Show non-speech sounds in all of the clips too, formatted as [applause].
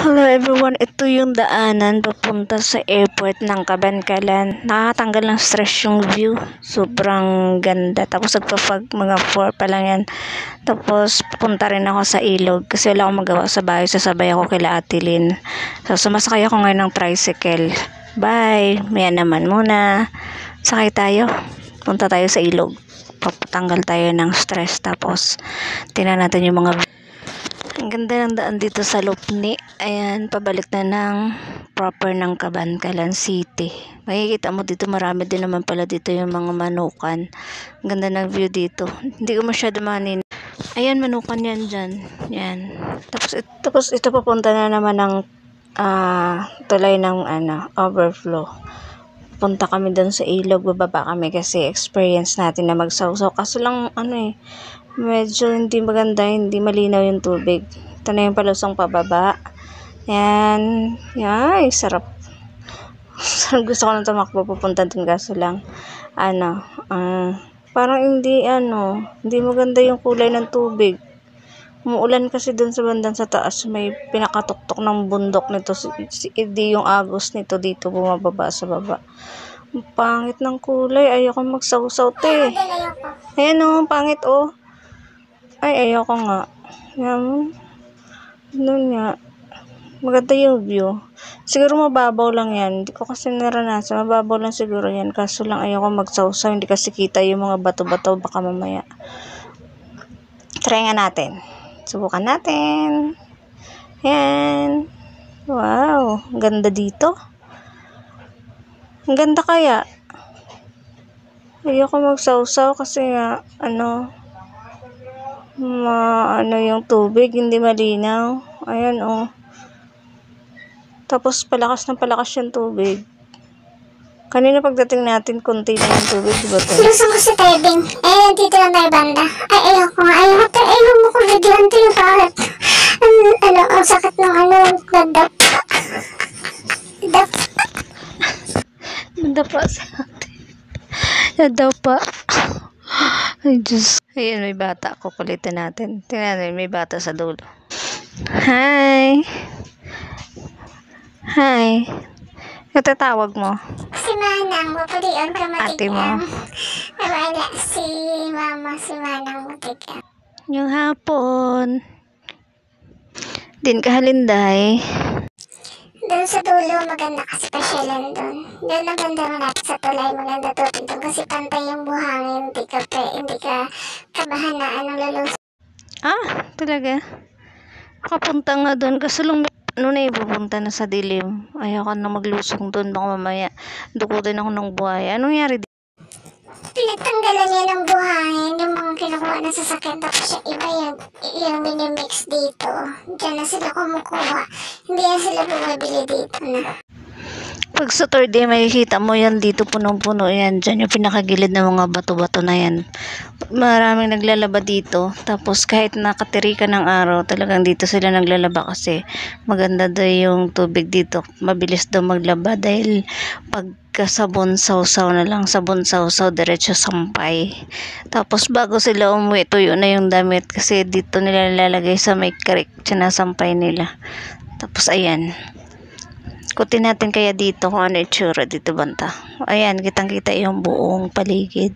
Hello everyone, ito yung daanan papunta sa airport ng Kabankalan. Nakakatanggal ng stress yung view. Sobrang ganda. Tapos nagpapag mga 4 pa lang yan. Tapos pupunta rin ako sa ilog kasi wala akong magawa sa bahay. Sasabay ako kila Atilin. So sumasakay ako ngayon ng tricycle. Bye! Maya naman muna. Sakay tayo. Punta tayo sa ilog. Papatanggal tayo ng stress. Tapos tinan natin yung mga ang ganda ng daan dito sa Lupni. Ayan, pabalik na ng proper ng Kabankalan City. Makikita mo dito, marami din naman pala dito yung mga manukan. Ang ganda ng view dito. Hindi ko masyado manin. Ayan, manukan yan dyan. Yan. Tapos, ito, tapos ito papunta na naman ng uh, tulay ng ano, overflow. Punta kami doon sa ilog, bababa kami kasi experience natin na magsawsaw. Kaso lang, ano eh, medyo hindi maganda, hindi malinaw yung tubig. Ito na yung palusong pababa. Ayan. Ay, sarap. sarap [laughs] gusto ko na tumakbo pupunta dun kaso lang. Ano, uh, parang hindi, ano, hindi maganda yung kulay ng tubig. Umuulan kasi dun sa bandang sa taas, may pinakatuktok ng bundok nito. Si, si, hindi yung agos nito dito bumababa sa baba. Ang pangit ng kulay. Ayoko magsawsaw te. Ayan o, oh, pangit o. Oh. Ay, ayoko nga. Yan. Doon nga. Maganda yung view. Siguro mababaw lang yan. Hindi ko kasi naranasan. Mababaw lang siguro yan. Kaso lang ayoko magsawsaw. Hindi kasi kita yung mga bato-bato. Baka mamaya. Try nga natin. Subukan natin. Yan. Wow. Ganda dito. Ang ganda kaya. Ayoko magsawsaw kasi nga, ano, ma ano yung tubig, hindi malinaw. Ayan oh. Tapos palakas ng palakas yung tubig. Kanina pagdating natin, konti na yung tubig, diba to? Gusto ko sa tebing. Eh, dito lang tayo banda. Ay, ayoko. Ayoko. Ayaw mo ko video. Ito yung bakit. Ano, ang sakit ng ano, Dap. Nadap. Nadapa sa atin. Nadapa. Ay, Diyos Ayun, may bata. Kukulitin natin. Tingnan may bata sa dulo. Hi! Hi! Natatawag mo? Si Manang, bupulion ka matigam. Ate mo? Wala, si Mama, si Manang matigam. Yung hapon. Din ka halinday. Doon sa dulo, maganda kasi pasyalan doon. Doon ang ganda mo natin sa tulay, maganda tutin doon kasi pantay yung buhangin, hindi ka, pre, hindi ka kabahan na anong lulus. Ah, talaga? Kapunta nga doon, kasi lang ano na eh, pupunta na sa dilim. Ayoko na maglusong doon, baka mamaya dukutin ako ng buhay. Anong nangyari dito? Pinagtanggalan niya ng buhangin, yung mga kinukuha na sasakyan, tapos siya iba yung, yung minimix dito. Diyan na sila kumukuha. Hindi na sila bumabili dito na. Pag sa third day, makikita mo yan dito punong-puno yan. Diyan yung pinakagilid ng mga bato-bato na yan. Maraming naglalaba dito. Tapos kahit nakatiri ka ng araw, talagang dito sila naglalaba kasi maganda daw yung tubig dito. Mabilis daw maglaba dahil pag kasabon sausaw na lang sabon sausaw diretso sampay tapos bago sila umuwi tuyo na yung damit kasi dito nila nilalagay sa may creek sinasampay nila tapos ayan. Kutin natin kaya dito kung ano itsura dito banta. Ayan, kitang-kita yung buong paligid.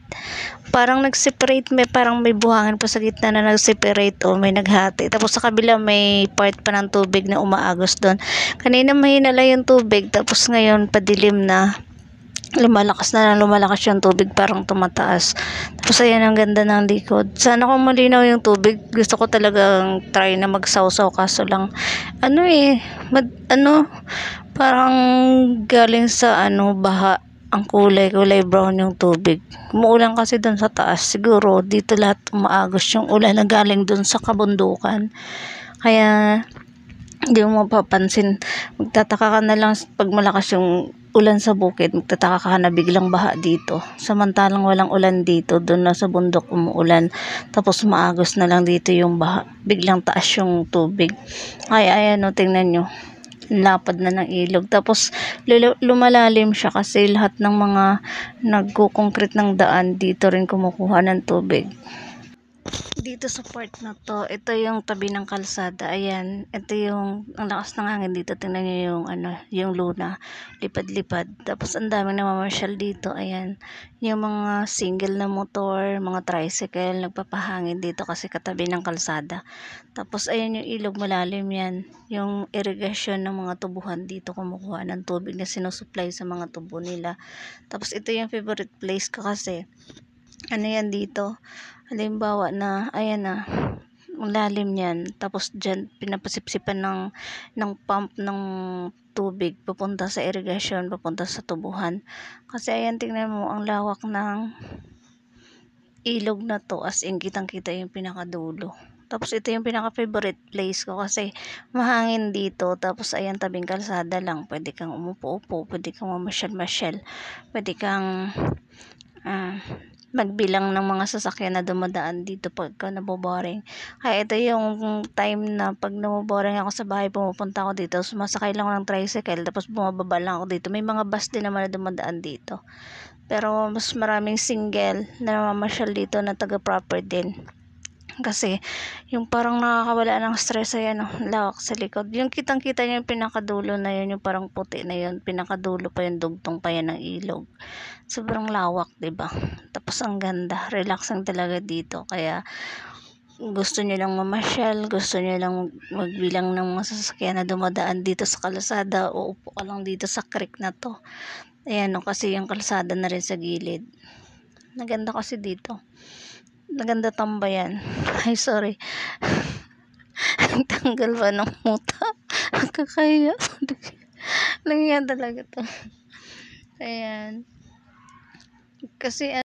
Parang nag-separate, may, parang may buhangin po sa gitna na nag-separate o may naghati. Tapos sa kabila may part pa ng tubig na umaagos doon. Kanina mahinala yung tubig tapos ngayon padilim na lumalakas na lang lumalakas yung tubig parang tumataas tapos ayan ang ganda ng likod sana kung malinaw yung tubig gusto ko talagang try na magsawsaw kaso lang ano eh mad, ano parang galing sa ano baha ang kulay kulay brown yung tubig umuulan kasi doon sa taas siguro dito lahat umaagos yung ulan na galing doon sa kabundukan kaya hindi mo mapapansin magtataka ka na lang pag malakas yung ulan sa bukid, magtataka ka na biglang baha dito. Samantalang walang ulan dito, doon na sa bundok umuulan. Tapos maagos na lang dito yung baha. Biglang taas yung tubig. Ay, ayan o, tingnan nyo. Lapad na ng ilog. Tapos lumalalim siya kasi lahat ng mga nagkukonkrete ng daan dito rin kumukuha ng tubig dito sa part na to, ito yung tabi ng kalsada. Ayan, ito yung ang lakas ng hangin dito. Tingnan niyo yung ano, yung luna, lipad-lipad. Tapos ang daming na dito. Ayan, yung mga single na motor, mga tricycle, nagpapahangin dito kasi katabi ng kalsada. Tapos ayan yung ilog malalim yan. Yung irrigation ng mga tubuhan dito kumukuha ng tubig na sinusupply sa mga tubo nila. Tapos ito yung favorite place ko kasi ano yan dito halimbawa na ayan na ang lalim niyan tapos diyan pinapasipsipan ng ng pump ng tubig papunta sa irrigation papunta sa tubuhan kasi ayan tingnan mo ang lawak ng ilog na to as in kitang kita yung pinakadulo tapos ito yung pinaka-favorite place ko kasi mahangin dito. Tapos ayan tabing kalsada lang. Pwede kang umupo-upo. Pwede kang mamasyal-masyal. Pwede kang uh, magbilang ng mga sasakyan na dumadaan dito pagka naboboring. Kaya ito yung time na pag naboboring ako sa bahay, pumupunta ako dito, sumasakay lang ng tricycle, tapos bumababa lang ako dito. May mga bus din naman na dumadaan dito. Pero mas maraming single na namamasyal dito na taga-proper din kasi yung parang nakakawala ng stress ay ano, oh, lawak sa likod. Yung kitang-kita niya yung pinakadulo na yun, yung parang puti na yun, pinakadulo pa yung dugtong pa yan ng ilog. Sobrang lawak, 'di ba? Tapos ang ganda, relaxing talaga dito. Kaya gusto niyo lang mamasyal, gusto niyo lang magbilang ng mga sasakyan na dumadaan dito sa kalsada, uupo ka lang dito sa creek na to. Ayan, no, oh, kasi yung kalsada na rin sa gilid. Naganda kasi dito. Naganda tambayan. [laughs] Ay, sorry. [laughs] Ang tanggal pa ng muta. [laughs] Kakaya. Nangyayang talaga to. Ayan. Kasi,